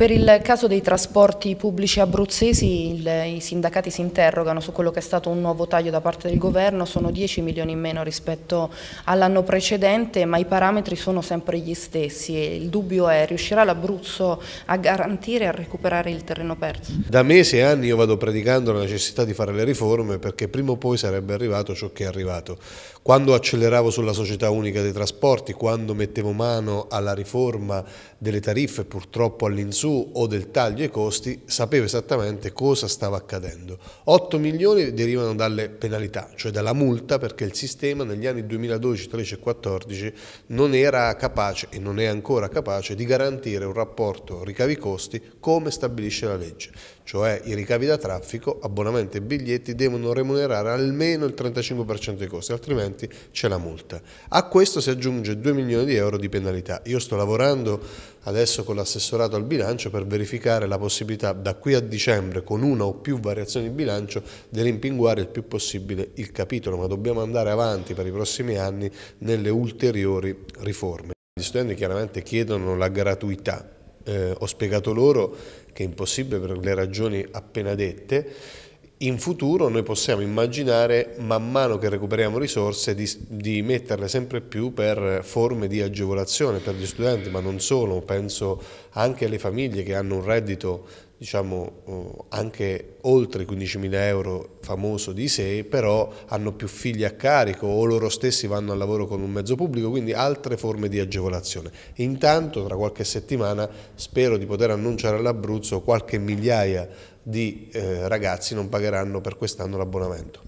Per il caso dei trasporti pubblici abruzzesi il, i sindacati si interrogano su quello che è stato un nuovo taglio da parte del governo, sono 10 milioni in meno rispetto all'anno precedente ma i parametri sono sempre gli stessi e il dubbio è riuscirà l'Abruzzo a garantire e a recuperare il terreno perso? Da mesi e anni io vado predicando la necessità di fare le riforme perché prima o poi sarebbe arrivato ciò che è arrivato. Quando acceleravo sulla società unica dei trasporti, quando mettevo mano alla riforma delle tariffe purtroppo all'insù su o del taglio ai costi sapeva esattamente cosa stava accadendo. 8 milioni derivano dalle penalità, cioè dalla multa perché il sistema negli anni 2012, 2013 e 2014 non era capace e non è ancora capace di garantire un rapporto ricavi-costi come stabilisce la legge, cioè i ricavi da traffico, abbonamenti e biglietti devono remunerare almeno il 35% dei costi, altrimenti c'è la multa. A questo si aggiunge 2 milioni di euro di penalità. Io sto lavorando adesso con l'assessorato al bilancio per verificare la possibilità da qui a dicembre con una o più variazioni di bilancio di rimpinguare il più possibile il capitolo, ma dobbiamo andare avanti per i prossimi anni nelle ulteriori riforme. Gli studenti chiaramente chiedono la gratuità, eh, ho spiegato loro che è impossibile per le ragioni appena dette, in futuro noi possiamo immaginare, man mano che recuperiamo risorse, di, di, metterle sempre più per forme di agevolazione per gli studenti, ma non solo, penso anche alle famiglie che hanno un reddito diciamo, eh, anche oltre i 15.000 euro famoso di sé, però hanno più figli a carico o loro stessi vanno al lavoro con un mezzo pubblico, quindi altre forme di agevolazione. Intanto tra qualche settimana spero di poter annunciare all'Abruzzo qualche migliaia di eh, ragazzi non pagheranno per quest'anno l'abbonamento.